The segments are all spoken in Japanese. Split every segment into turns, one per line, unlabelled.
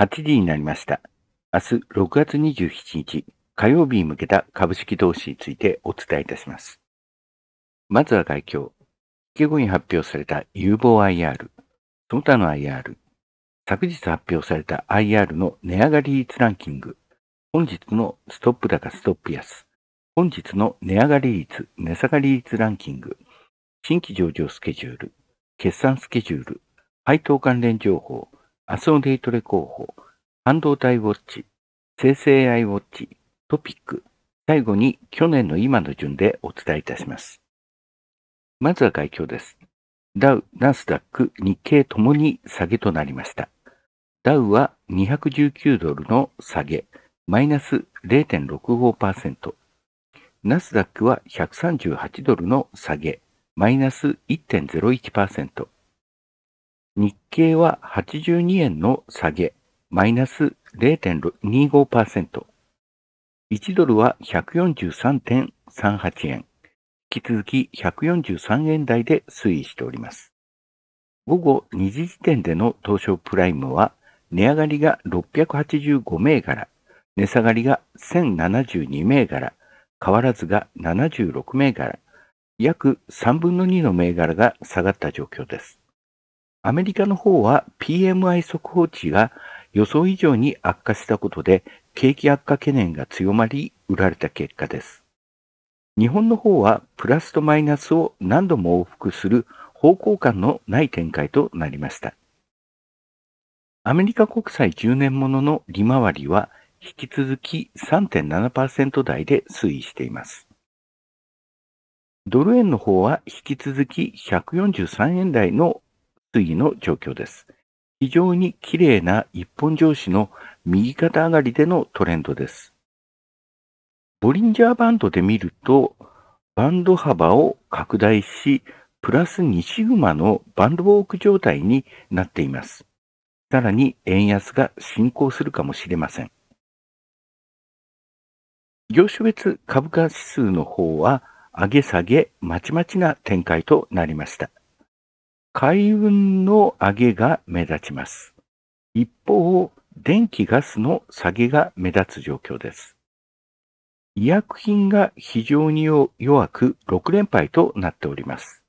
8時になりました。明日6月27日火曜日に向けた株式投資についてお伝えいたします。
まずは外況。引け後に発表された有望 IR、その他の IR、昨日発表された IR の値上がり率ランキング、本日のストップ高ストップ安、本日の値上がり率、値下がり率ランキング、新規上場スケジュール、決算スケジュール、配当関連情報、アソオデイトレ候補、半導体ウォッチ、生成 AI ウォッチ、トピック、最後に去年の今の順でお伝えいたします。まずは外況です。ダウ、ナスダック、日経ともに下げとなりました。ダウは219ドルの下げ、マイナス0.65%。ナスダックは138ドルの下げ、マイナス1.01%。日経は82円の下げ、マイナス0.25%。1ドルは143.38円。引き続き143円台で推移しております。午後2時時点での東証プライムは、値上がりが685銘柄、値下がりが1072銘柄、変わらずが76銘柄、約3分の2の銘柄が下がった状況です。アメリカの方は PMI 速報値が予想以上に悪化したことで景気悪化懸念が強まり売られた結果です。日本の方はプラスとマイナスを何度も往復する方向感のない展開となりました。アメリカ国債10年ものの利回りは引き続き3.7%台で推移しています。ドル円の方は引き続き143円台の水位の状況です。非常に綺麗な一本上子の右肩上がりでのトレンドです。ボリンジャーバンドで見ると、バンド幅を拡大し、プラス2シグマのバンドウォーク状態になっています。さらに円安が進行するかもしれません。業種別株価指数の方は上げ下げまちまちな展開となりました。海運の上げが目立ちます。一方、電気ガスの下げが目立つ状況
です。医薬品が非常に弱く6連敗となっております。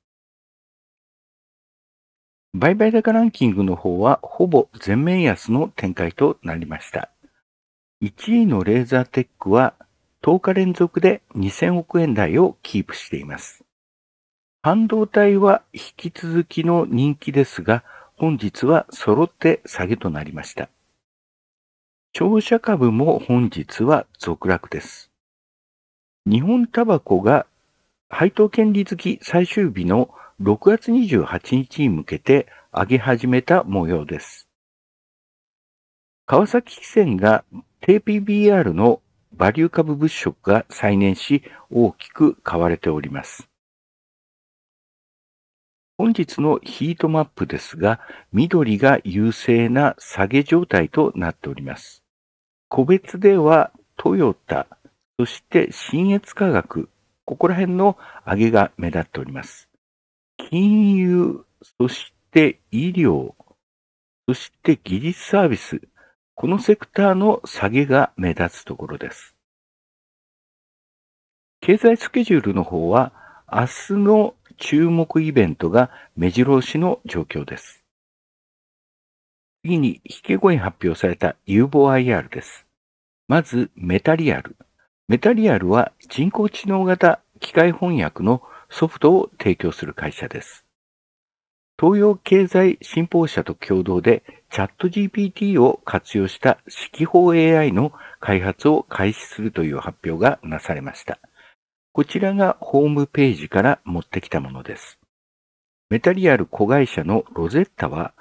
売買高ランキングの方はほぼ全面安の展開となりました。1位のレー
ザーテックは10日連続で2000億円台をキープしています。半導体は引き続きの人気ですが、本日は揃って下げとなりました。商社株も本日は続落です。日本タバコが配当権利付き最終日の6月28日に向けて上げ始めた模様です。川崎汽船が TPBR のバリュー株物色が再燃し大きく買われております。本日のヒートマップですが、緑が優勢な下げ状態となっております。個別ではトヨタ、そして新越化学、ここら辺の上げが目立っております。金融、そして医療、そして技術サービス、このセクターの下げが目立つところ
です。経済スケジュールの方は、明日の注目イベントが目白押しの状況です。
次に引け後に発表された有望 IR です。まず、メタリアル。メタリアルは人工知能型機械翻訳のソフトを提供する会社です。東洋経済新報社と共同でチャット GPT を活用した指揮法 AI の開発を開始するという発表がなされました。こちらがホームページから持ってきたものです。メタリアル子会社のロゼッタは、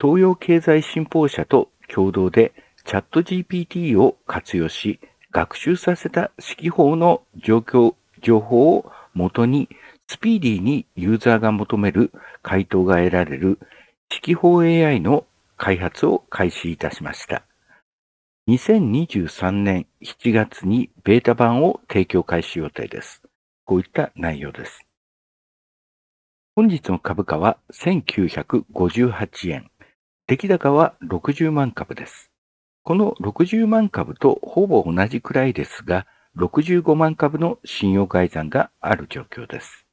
東洋経済新報社と共同でチャット GPT を活用し、学習させた指揮法の状況、情報をもとに、スピーディーにユーザーが求める回答が得られる指揮法 AI の開発を開始いたしました。2023年7月にベータ版を提供開始予定です。こういった内容です。本日の株価は1958円。出来高は60万株です。この60万株とほぼ同じくらいですが、65万株の信用改ざんがある状況です。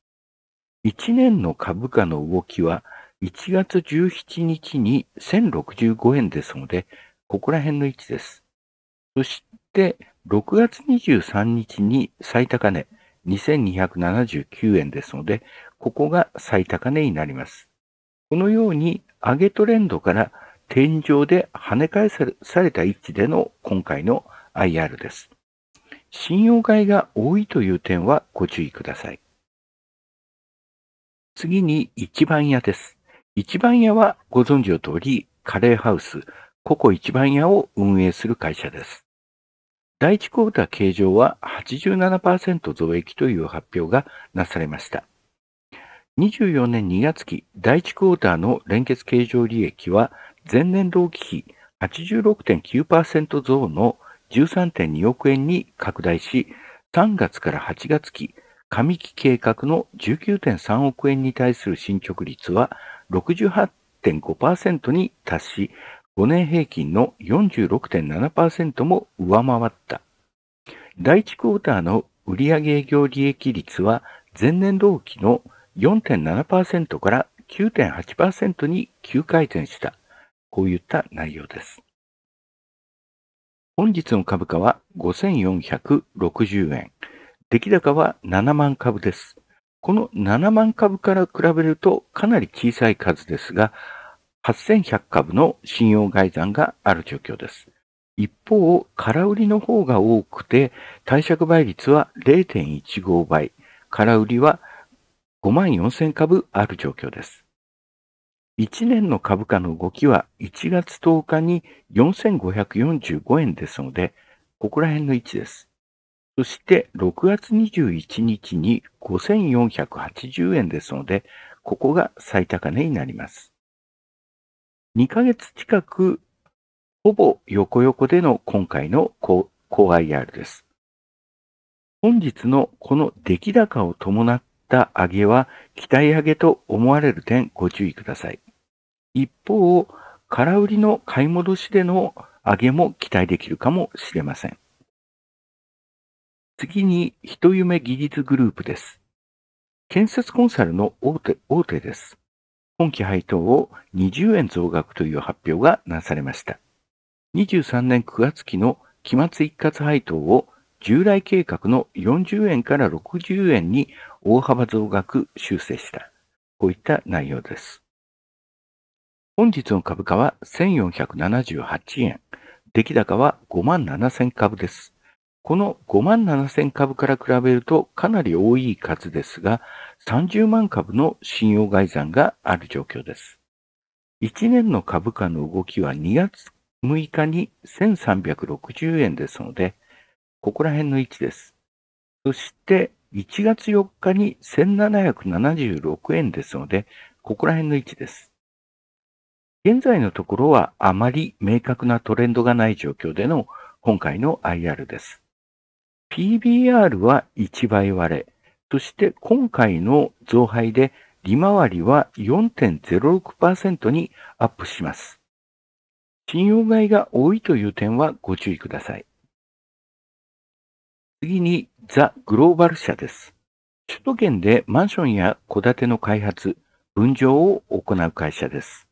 1年の株価の動きは1月17日に1065円ですので、ここら辺の位置です。そして、6月23日に最高値2279円ですので、ここが最高値になります。このように上げトレンドから天井で跳ね返された位置での今回の IR です。信用買いが多いという点はご注意ください。次に一番屋です。一番屋はご存知の通り、カレーハウス、ココ一番屋を運営する会社です。第1クォーター計上は87%増益という発表がなされました。24年2月期第1クォーターの連結計上利益は前年同期比86.9%増の13.2億円に拡大し、3月から8月期上期計画の19.3億円に対する進捗率は68.5%に達し、5年平均の46.7%も上回った。第1クォーターの売上営業利益率は前年同期の4.7%から9.8%に急改善した。こういった内容です。本日の株価は5460円。出来高は7万株です。この7万株から比べるとかなり小さい数ですが、8100株の信用外算がある状況です。一方、空売りの方が多くて、貸借倍率は0.15倍、空売りは5万4000株ある状況です。1年の株価の動きは1月10日に4545円ですので、ここら辺の位置です。そして6月21日に5480円ですので、ここが最高値になります。2ヶ月近く、ほぼ横横での今回の高 IR です。本日のこの出来高を伴った上げは、期待上げと思われる点ご注意ください。一方、空売りの買い戻しでの上げも期待できるかもしれません。次に、人夢技術グループです。建設コンサルの大手大手です。今期配当を20円増額という発表がなされました。23年9月期の期末一括配当を従来計画の40円から60円に大幅増額修正した。こういった内容です。本日の株価は1478円、出来高は5万7000株です。この5万7千株から比べるとかなり多い数ですが、30万株の信用外算がある状況です。1年の株価の動きは2月6日に1360円ですので、ここら辺の位置です。そして1月4日に1776円ですので、ここら辺の位置です。現在のところはあまり明確なトレンドがない状況での今回の IR です。PBR は1倍割れ。そして今回の増配で利回りは4.06%にアップします。信用買いが多いという点はご注意ください。次にザ・グローバル社です。首都圏でマンションや戸建ての開発、分譲を行う会社です。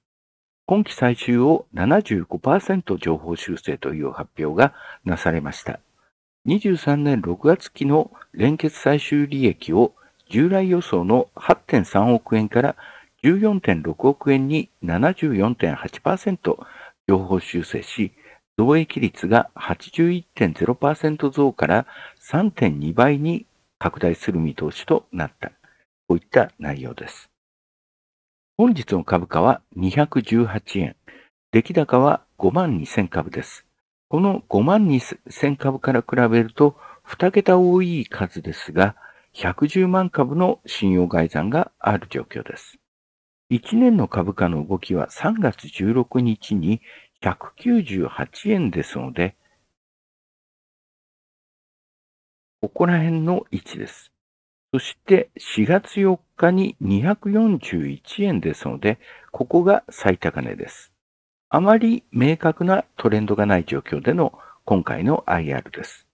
今期最終を75%情報修正という発表がなされました。23年6月期の連結最終利益を従来予想の8.3億円から14.6億円に74.8%情報修正し、増益率が81.0%増から3.2倍に拡大する見通しとなった。こういった内容です。本日の株価は218円。出来高は5万2000株です。この5万2000株から比べると2桁多い数ですが、110万株の信用外算がある状況です。1年の株価の動きは3月16
日に198円ですので、ここら辺の位置です。そして4月4
日に241円ですので、ここが最高値です。あまり明確なトレンドがない状況での今回の IR です。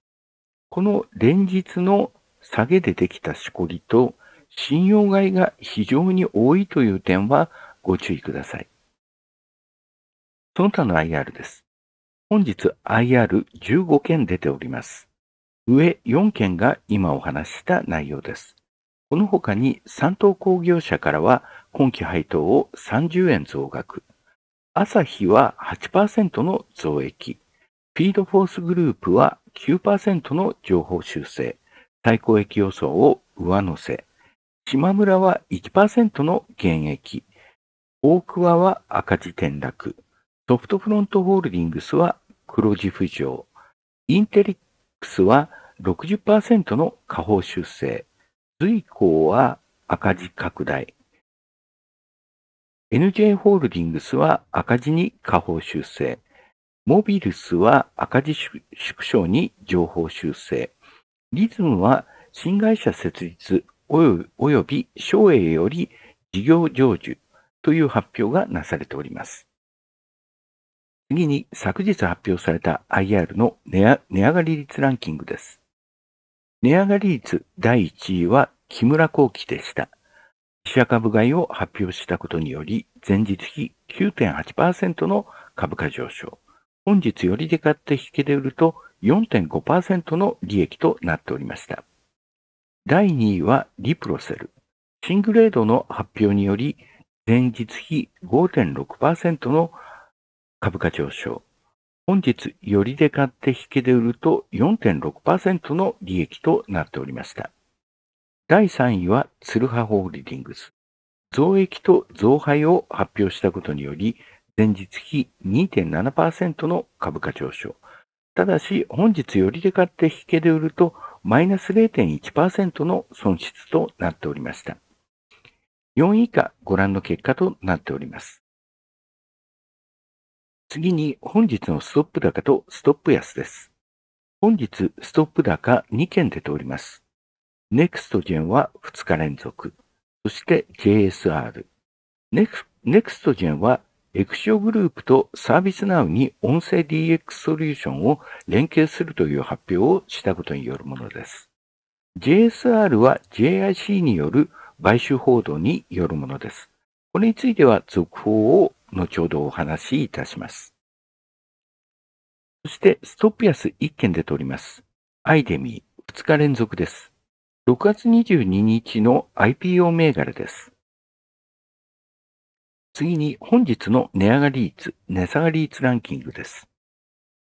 この連日の下げでできたしこりと信用買いが非常に多いという点はご注意ください。その他の IR です。本日 IR15 件出ております。上4件が今お話しした内容です。この他に三等工業者からは今期配当を30円増額。朝日は8%の増益、フィードフォースグループは9%の情報修正、最高益予想を上乗せ、島村は1%の減益、大桑は赤字転落、ソフトフロントホールディングスは黒字浮上、インテリックスは60%の下方修正、随行は赤字拡大、NJ ホールディングスは赤字に下方修正。モビルスは赤字縮小に上方修正。リズムは新会社設立及び省営より事業成就という発表がなされております。次に昨日発表された IR の値上がり率ランキングです。値上がり率第1位は木村幸喜でした。シア株買いを発表したことにより、前日比9.8%の株価上昇。本日よりで買って引けで売ると4.5%の利益となっておりました。第2位はリプロセル。シングレードの発表により、前日比5.6%の株価上昇。本日よりで買って引けで売ると4.6%の利益となっておりました。第3位は、ツルハホールディングス。増益と増配を発表したことにより、前日比2.7%の株価上昇。ただし、本日よりで買って引けで売ると、マイナス0.1%の損失となっておりました。
4位以下、ご覧の結果となっております。次に、本日のストップ高とストップ安です。本日、ス
トップ高2件出ております。ネクストジェンは2日連続。そして JSR。ネクストジェンはエクショグループとサービスナウに音声 DX ソリューションを連携するという発表をしたことによるものです。JSR は JIC による買収報道によるものです。これについては続報を後ほどお話しいたします。そして、ストップ安1件で取ります。アイデミー2日連続です。6月22日の IPO 銘
柄です。次に本日の値上がり率、値下がり率ランキングです。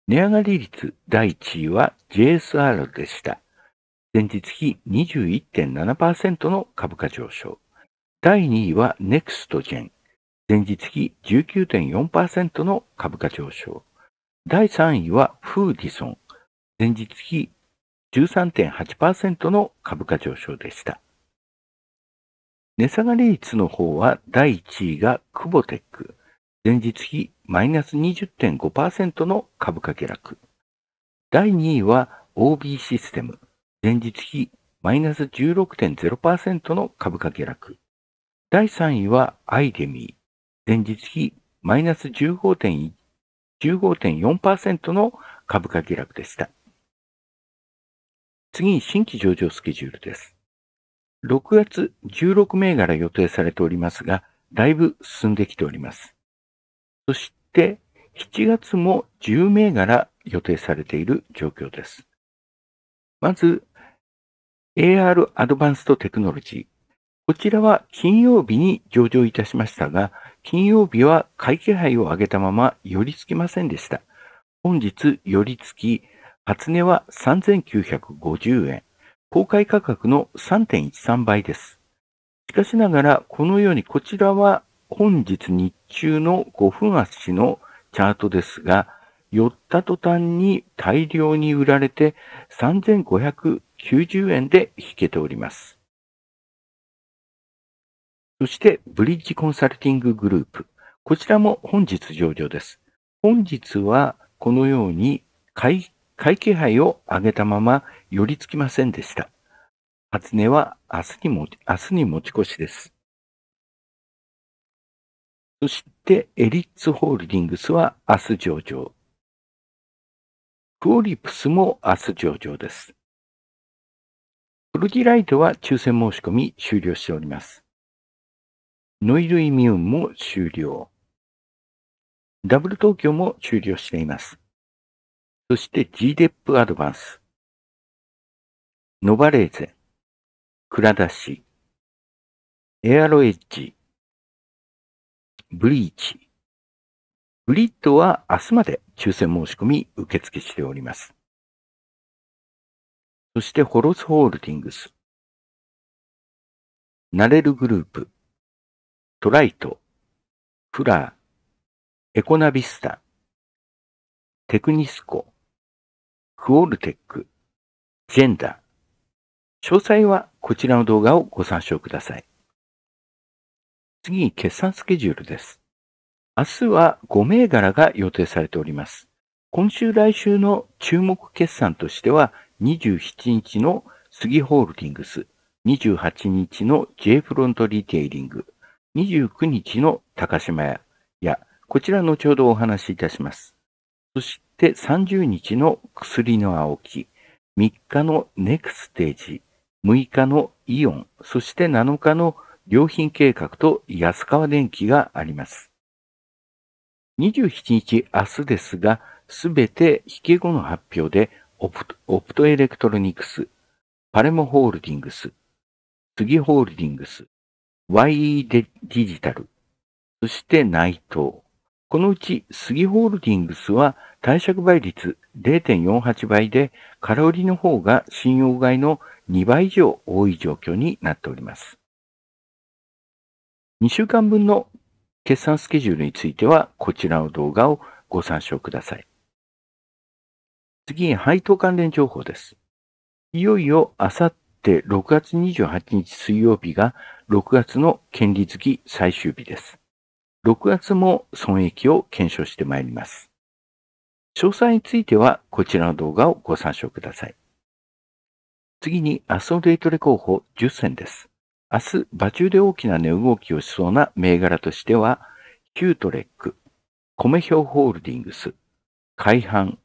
値上がり率第1位は JSR
でした。前日比21.7%の株価上昇。第2位は NEXTGEN。前日比19.4%の株価上昇。第3位はフーディソン。前日比13.8%の株価上昇でした。値下がり率の方は第1位がクボテック。前日比マイナス20.5%の株価下落。第2位は OB システム。前日比マイナス16.0%の株価下落。第3位はアイデミー。前日比マイナス15.4% 1の株価下落でした。次に新規上場スケジュールです。6月16銘柄予定されておりますが、だいぶ進んできております。そして、7月も10銘柄予定されている状況です。まず、AR アドバンストテクノロジー。こちらは金曜日に上場いたしましたが、金曜日は会気配を上げたまま寄り付きませんでした。本日寄り付き初値は3950円、公開価格の3.13倍です。しかしながら、このようにこちらは本日日中の5分足のチャートですが、寄った途端に大量に売られて3590円で引けております。そして、ブリッジコンサルティンググループ。こちらも本日上場です。本日はこのように買い会気配を上げたま
ま寄りつきませんでした。初音は明日にも、明日に持ち越しです。そして、エリッツホールディングスは明日上場。クオリプスも明日上場です。フルディライトは抽選申し込み終了しております。ノイルイミューンも終了。ダブル東京も終了しています。そして GDEP アドバンス、ノバレーゼ、蔵出し、エアロエッジ、ブリーチ、ブリッドは明日まで抽選申し込み受付しております。そしてホロスホールディングス、ナレルグループ、トライト、フラー、エコナビスタ、テクニスコ、クオルテック、ジェンダー。詳細はこちらの動画をご参照ください。次に決算スケジュールです。明日は5銘
柄が予定されております。今週来週の注目決算としては、27日の杉ホールディングス、28日の J フロントリテイリング、29日の高島屋や、こちら後ほどお話しいたします。そしして30日の薬の青木、3日のネクステージ、6日のイオン、そして7日の良品計画と安川電機があります。27日明日ですが、すべて引け後の発表でオプト、オプトエレクトロニクス、パレモホールディングス、ギホールディングス、YE デジタル、そして内藤、このうち、スギホールディングスは、貸借倍率0.48倍で、空売りの方が信用買いの2倍以上多い状況になっております。2週間分の決算スケジュールについては、こちらの動画をご参照ください。次に配当関連情報です。いよいよ、あさって6月28日水曜日が6月の権利付き最終日です。6月も損益を検証してまいります。詳細についてはこちらの動画をご参照ください。次に明日のデイトレ候補10選です。明日、場中で大きな値動きをしそうな銘柄としては、キュートレック、米表ホールディングス、海阪、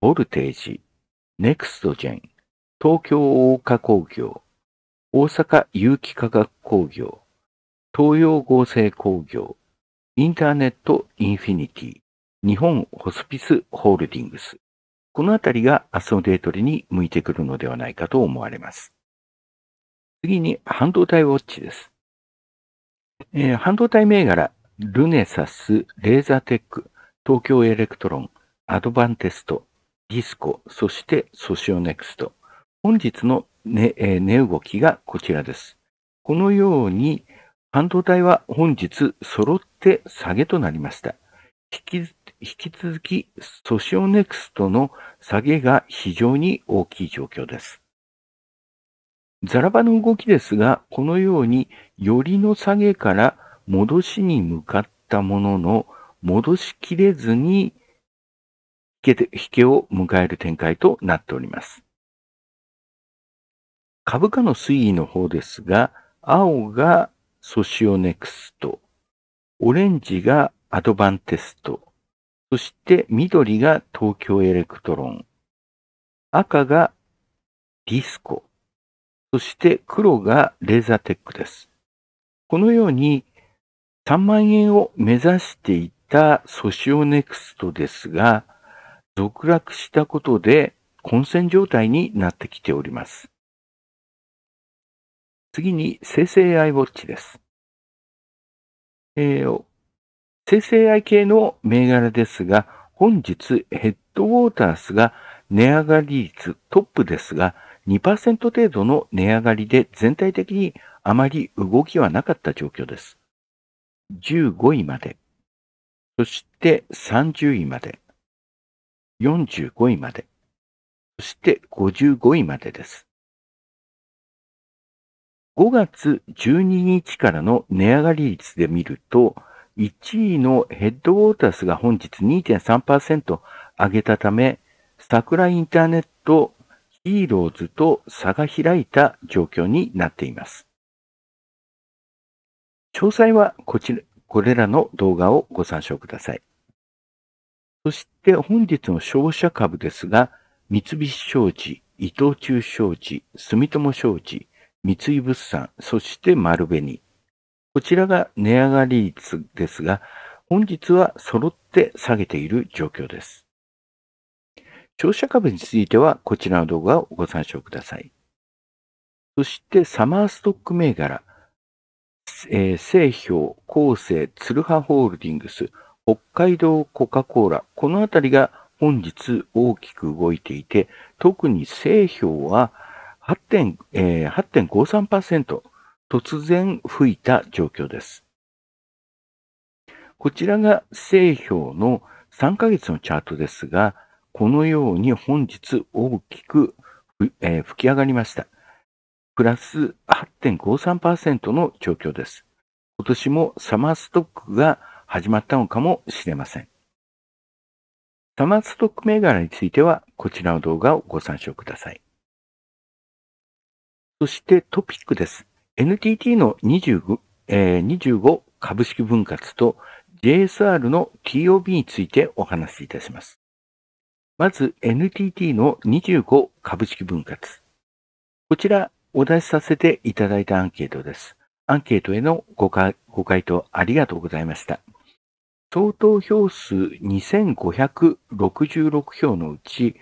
ボルテージ、ネクストジェン、東京大岡工業、大阪有機化学工業、東洋合成工業、インターネットインフィニティ、日本ホスピスホールディングス。このあたりが明日のデートリに向いてくるのではないかと思われます。次に半導体ウォッチです。えー、半導体銘柄、ルネサス、レーザーテック、東京エレクトロン、アドバンテスト、ディスコ、そしてソシオネクスト。本日の値、ね、えー、動きがこちらです。このように、半導体は本日揃って下げとなりました。引き引き続き、ソシオネクストの下げが非常に大きい状況です。ザラバの動きですが、このように、よりの下げから戻しに向かったものの、戻しきれ
ずに引けて、引けを迎える展開となっております。株価の推移の方ですが、青が
ソシオネクスト。オレンジがアドバンテスト。そして緑が東京エレクトロン。赤がディスコ。そして黒がレーザーテックです。このように3万円を目指していたソシオネクストですが、続落したことで混戦状態に
なってきております。次に生成 AI ウォッチです。えー、生成 AI 系の銘柄
ですが、本日ヘッドウォータースが値上がり率トップですが、2%程度の値上がりで全体的にあまり動きはなかった状況です。15位まで、そして
30位まで、45位まで、そして55位までです。5月12日
からの値上がり率で見ると、1位のヘッドウォータスが本日2.3%上げたため、桜インターネットヒーローズと差が開いた状況になっています。詳細はこちら、これらの動画をご参照ください。そして本日の消費者株ですが、三菱商事、伊藤忠商事、住友商事、三井物産、そして丸紅。こちらが値上がり率ですが、本日は揃って下げている状況です。長者株についてはこちらの動画をご参照ください。そしてサマーストック銘柄、えー、製氷、厚生、鶴葉ホールディングス、北海道コカ・コーラ、このあたりが本日大きく動いていて、特に製氷は8.53%、突然吹いた状況です。こちらが製氷の3ヶ月のチャートですが、このように本日大きく、えー、吹き上がりました。プラス8.53%の状況です。今年もサマーストックが始まったのかもしれません。
サマーストック銘柄については、こちらの動画をご参照ください。そしてトピックです。NTT の 25,、
えー、25株式分割と JSR の TOB についてお話しいたします。まず NTT の25株式分割。こちらお出しさせていただいたアンケートです。アンケートへのご回答ありがとうございました。相当票数2566票のうち、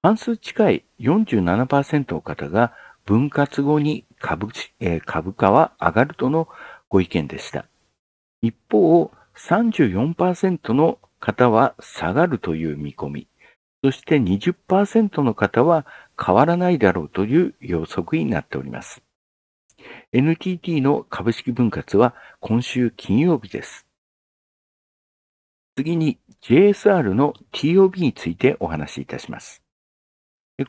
半数近い47%の方が分割後に株,、えー、株価は上がるとのご意見でした。一方、34%の方は下がるという見込み、そして20%の方は変わらないだろうという予測になっております。NTT の株式分割は今週金曜日です。次に JSR の TOB についてお話しいたします。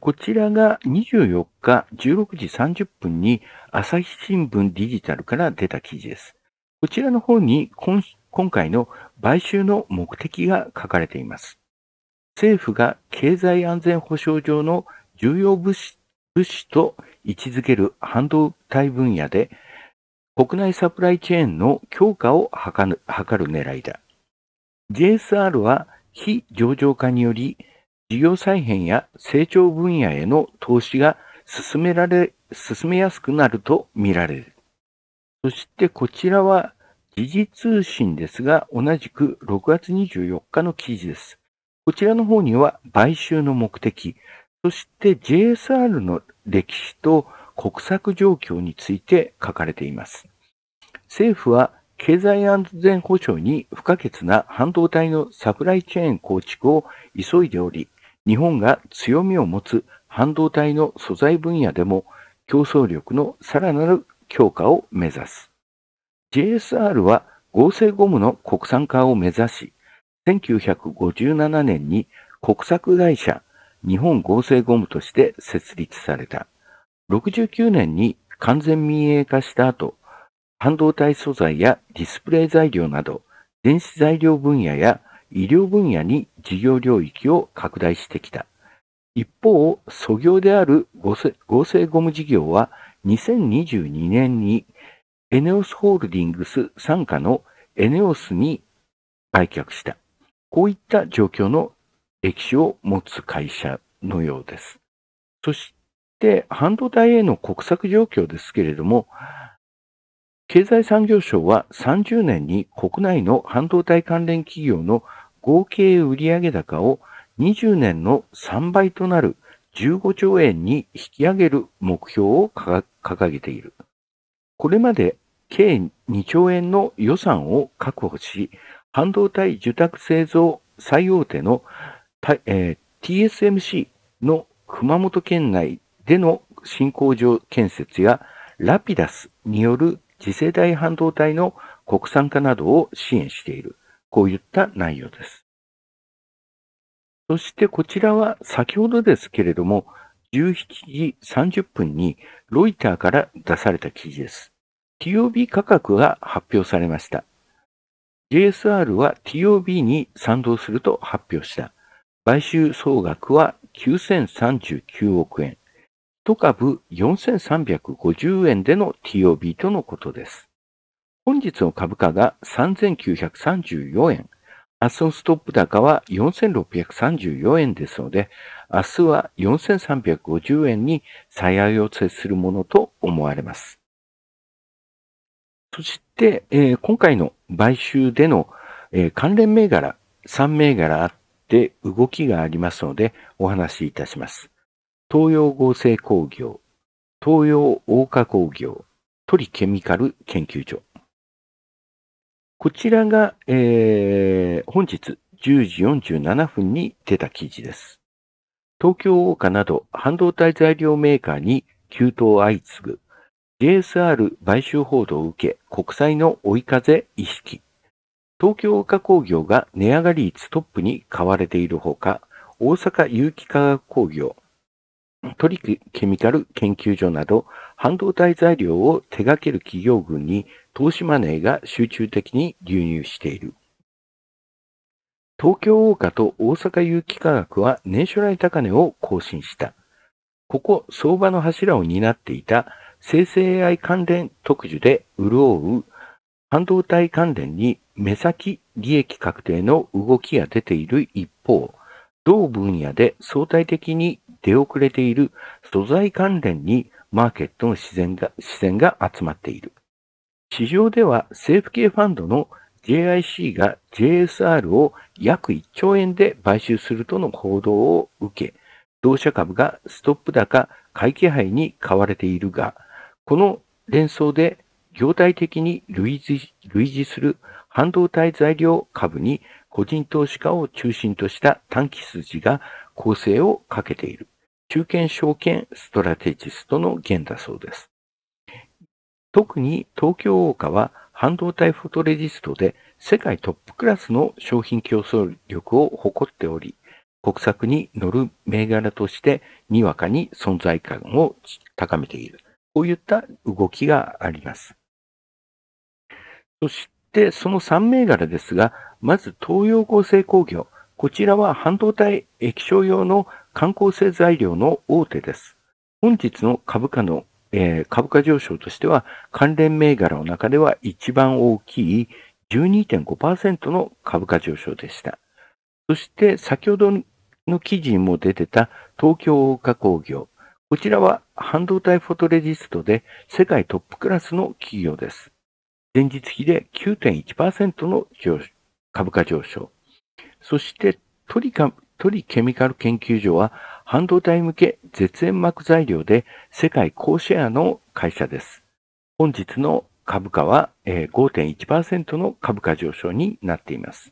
こちらが24日16時30分に朝日新聞デジタルから出た記事です。こちらの方に今回の買収の目的が書かれています。政府が経済安全保障上の重要物資と位置づける半導体分野で国内サプライチェーンの強化を図る狙いだ。JSR は非上場化により事業再編や成長分野への投資が進められ、進めやすくなると見られる。そしてこちらは時事通信ですが、同じく6月24日の記事です。こちらの方には買収の目的、そして JSR の歴史と国策状況について書かれています。政府は経済安全保障に不可欠な半導体のサプライチェーン構築を急いでおり、日本が強みを持つ半導体の素材分野でも競争力のさらなる強化を目指す。JSR は合成ゴムの国産化を目指し、1957年に国策会社日本合成ゴムとして設立された。69年に完全民営化した後、半導体素材やディスプレイ材料など電子材料分野や医療分野に事業領域を拡大してきた。一方、素業である合成ゴム事業は2022年にエネオスホールディングス傘下のエネオスに売却した。こういった状況の歴史を持つ会社のようです。そして、半導体への国策状況ですけれども、経済産業省は30年に国内の半導体関連企業の合計売上高を20年の3倍となる15兆円に引き上げる目標を掲げている。これまで計2兆円の予算を確保し、半導体受託製造最大手の、えー、TSMC の熊本県内での新工場建設やラピダスによる次世代半導体の国産化などを支援している。こういった内容です。そしてこちらは先ほどですけれども、17時30分にロイターから出された記事です。TOB 価格が発表されました。JSR は TOB に賛同すると発表した。買収総額は9039億円。1株4350円での TOB とのことです。本日の株価が3934円、明日のストップ高は4634円ですので、明日は4350円に最愛を接するものと思われます。そして、えー、今回の買収での、えー、関連銘柄3銘柄あって動きがありますのでお話しいたします。東洋合成工業、東洋大化工業、トリケミカル研究所。こちらが、えー、本日10時47分に出た記事です。東京大化など半導体材料メーカーに急騰相次ぐ JSR 買収報道を受け国債の追い風意識。東京大化工業が値上がり率トップに買われているほか、大阪有機化学工業、トリケミカル研究所など、半導体材料を手掛ける企業群に投資マネーが集中的に流入している。東京大岡と大阪有機化学は年初来高値を更新した。ここ相場の柱を担っていた生成 AI 関連特需で潤う半導体関連に目先利益確定の動きが出ている一方、同分野で相対的に出遅れている素材関連にマーケットの自然が自然が集まっている。市場では政府系ファンドの JIC が JSR を約1兆円で買収するとの報道を受け、同社株がストップ高買い気配に買われているが、この連想で業態的に類似類似する半導体材料株に個人投資家を中心とした短期筋が構成をかけている。中堅証券ストラテジストの源だそうです。特に東京大岡は半導体フォトレジストで世界トップクラスの商品競争力を誇っており、国策に乗る銘柄としてにわかに存在感を高めている。こういった動きがあります。そしてその3銘柄ですが、まず東洋合成工業。こちらは半導体液晶用の観光性材料の大手です。本日の株価の、えー、株価上昇としては関連銘柄の中では一番大きい12.5%の株価上昇でした。そして先ほどの記事にも出てた東京大岡工業。こちらは半導体フォトレジストで世界トップクラスの企業です。前日比で9.1%の株価上昇。そしてトリカ、トリケミカル研究所は半導体向け絶縁膜材料で世界高シェアの会社です。本日の株価は5.1%の株価上昇になっています。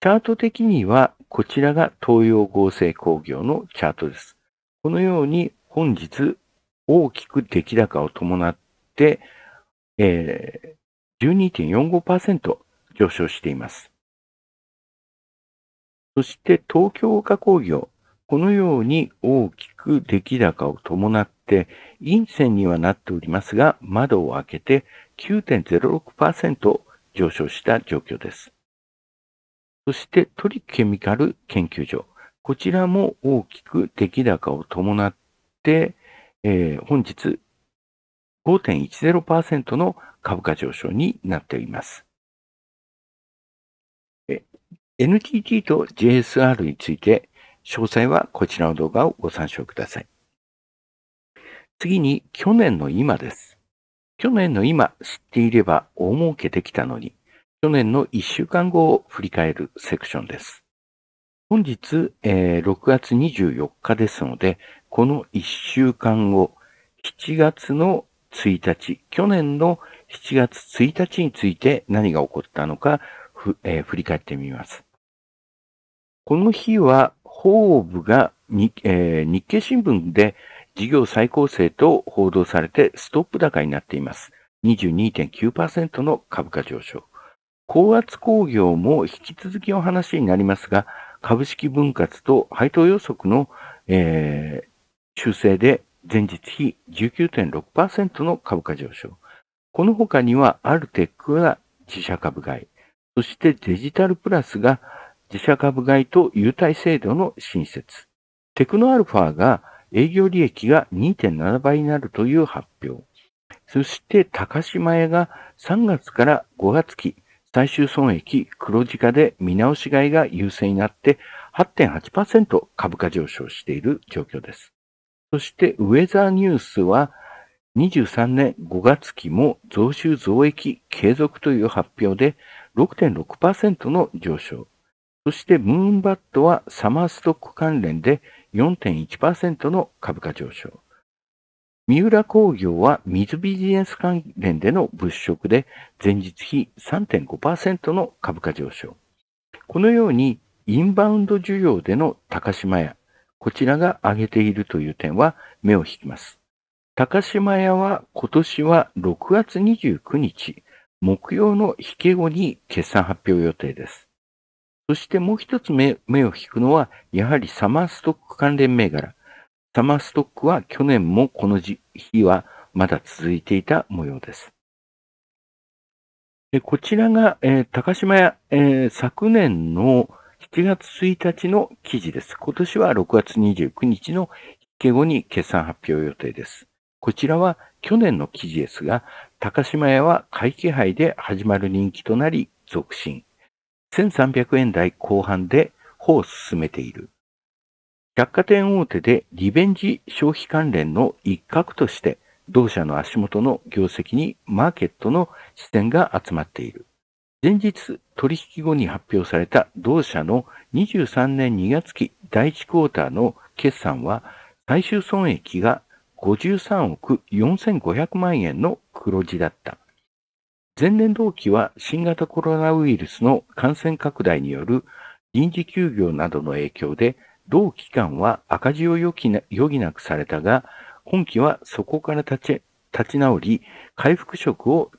チャート的にはこちらが東洋合成工業のチャートです。このように本日大きく出来高を伴って、えー、12.45%上昇しています。そして東京化工業、このように大きく出来高を伴って、陰線にはなっておりますが、窓を開けて9.06%上昇した状況です。そしてトリケミカル研究所。こちらも大きく出来高を伴っ
て、えー、本日5.10%の株価上昇になっています。NTT
と JSR について詳細はこちらの動画をご参照ください。次に去年の今です。去年の今知っていれば大儲けできたのに、去年の1週間後を振り返るセクションです。本日、えー、6月24日ですので、この1週間後、7月の1日、去年の7月1日について何が起こったのか、えー、振り返ってみます。この日は、法部がえー、日経新聞で事業再構成と報道されてストップ高になっています。22.9%の株価上昇。高圧工業も引き続きお話になりますが、株式分割と配当予測の、えー、修正で前日比19.6%の株価上昇。この他にはアルテックが自社株買い、そしてデジタルプラスが自社株買いと優待制度の新設。テクノアルファが営業利益が2.7倍になるという発表。そして高島屋が3月から5月期最終損益黒字化で見直し買いが優勢になって8.8%株価上昇している状況です。そしてウェザーニュースは23年5月期も増収増益継続という発表で6.6%の上昇。そしてムーンバットはサマーストック関連で4.1%の株価上昇。三浦工業は水ビジネス関連での物色で前日比3.5%の株価上昇。このようにインバウンド需要での高島屋、こちらが上げているという点は目を引きます。高島屋は今年は6月29日、木曜の引け後に決算発表予定です。そしてもう一つ目目を引くのは、やはりサマーストック関連銘柄。サマーストックは去年もこの日はまだ続いていた模様です。こちらが、えー、高島屋、えー、昨年の7月1日の記事です。今年は6月29日の引け後に決算発表予定です。こちらは去年の記事ですが、高島屋は会期杯で始まる人気となり続進。1300円台後半で歩を進めている。百貨店大手でリベンジ消費関連の一角として、同社の足元の業績にマーケットの視点が集まっている。前日取引後に発表された同社の23年2月期第1クォーターの決算は最終損益が53億4500万円の黒字だった。前年同期は新型コロナウイルスの感染拡大による臨時休業などの影響で、同期間は赤字を余儀なくされたが、今期はそこから立ち立ち直り、回復色を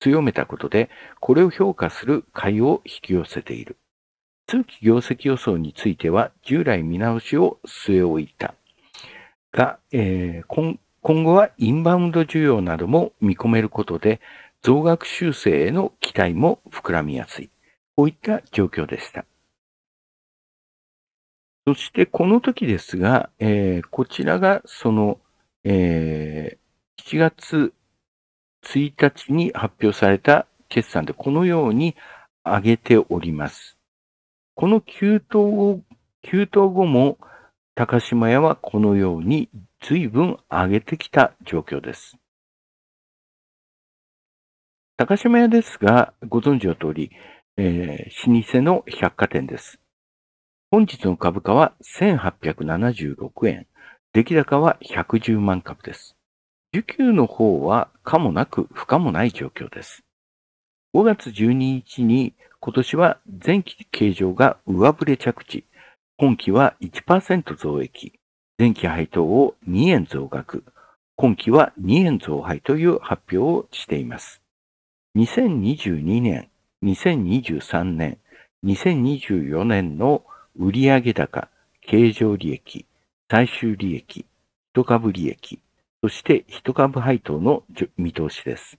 強めたことで、これを評価する会を引き寄せている。通期業績予想については、従来見直しを据え置いた。が、えー、今後はインバウンド需要なども見込めることで、増額修正への期待も膨らみやすい。こういった状況でした。そしてこの時ですが、えー、こちらがその、えー、7月1日に発表された決算でこのように上げております。この急騰を、急騰後も高島屋はこのように随分上げてきた状況です。高島屋ですが、ご存知の通り、えー、老舗の百貨店です。本日の株価は1876円、出来高は110万株です。需給の方は可もなく不可もない状況です。5月12日に今年は前期形状が上振れ着地、今期は1%増益、前期配当を2円増額、今期は2円増配という発表をしています。2022年、2023年、2024年の売上高、経常利益、最終利益、一株利益、そして一株配当の見通しです。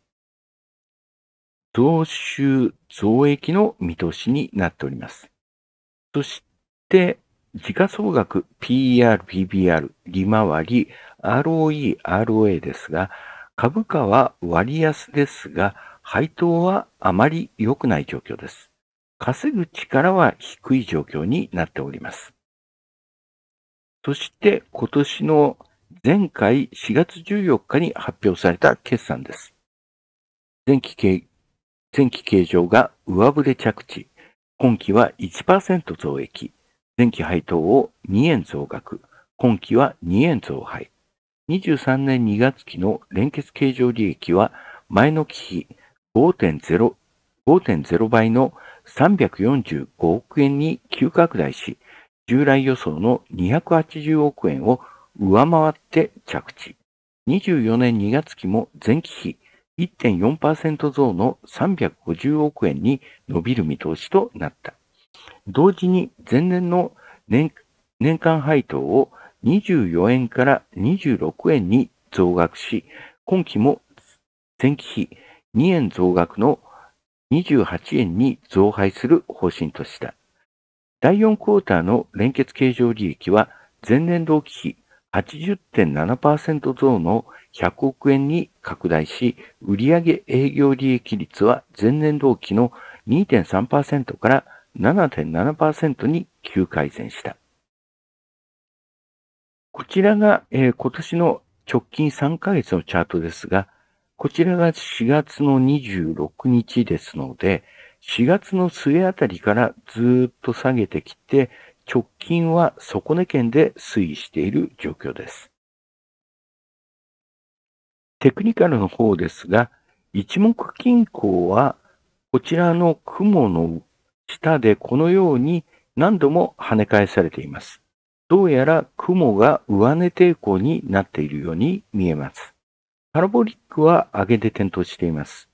増収増益の見通しになっております。そして、時価総額 PER、PBR、利回り、ROE、ROA ですが、株価は割安ですが、配当はあまり良くない状況です。稼ぐ力は低い状況になっております。そして今年の前回4月14日に発表された決算です。前期計、前期計上が上振れ着地。今期は1%増益。前期配当を2円増額。今期は2円増配。23年2月期の連結計上利益は前の期比5.0、倍の345億円に急拡大し、従来予想の280億円を上回って着地。24年2月期も前期比1.4%増の350億円に伸びる見通しとなった。同時に前年の年年間配当を24円から26円に増額し、今期も前期比2円増額の28円に増配する方針とした。第4クォーターの連結計上利益は前年同期比80.7%増の100億円に拡大し、売上営業利益率は前年同期の2.3%から7.7%に急改善した。こちらが、えー、今年の直近3ヶ月のチャートですが、こちらが4月の26日ですので、4月の末あたりからずっと下げてきて、直近は底根県で推移している状況です。テクニカルの方ですが、一目均衡は、こちらの雲の下でこのように何度も跳ね返されています。どうやら雲が上値抵抗になっているように見えます。パラボリックは上げで点灯しています。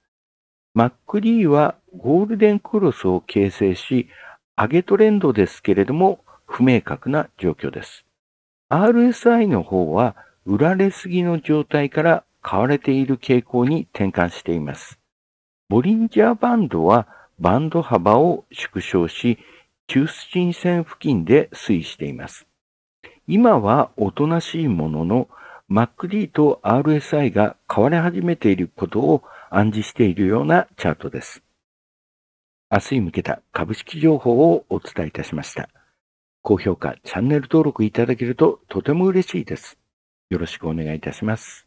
マックリーはゴールデンクロスを形成し、上げトレンドですけれども不明確な状況です。RSI の方は売られすぎの状態から買われている傾向に転換しています。ボリンジャーバンドはバンド幅を縮小し、中心線付近で推移しています。今はおとなしいものの、MacD と RSI が変わり始めていることを暗示しているようなチャートです。明日に向けた株式情報をお伝えいたしま
した。高評価、チャンネル登録いただけるととても嬉しいです。よろしくお願いいたします。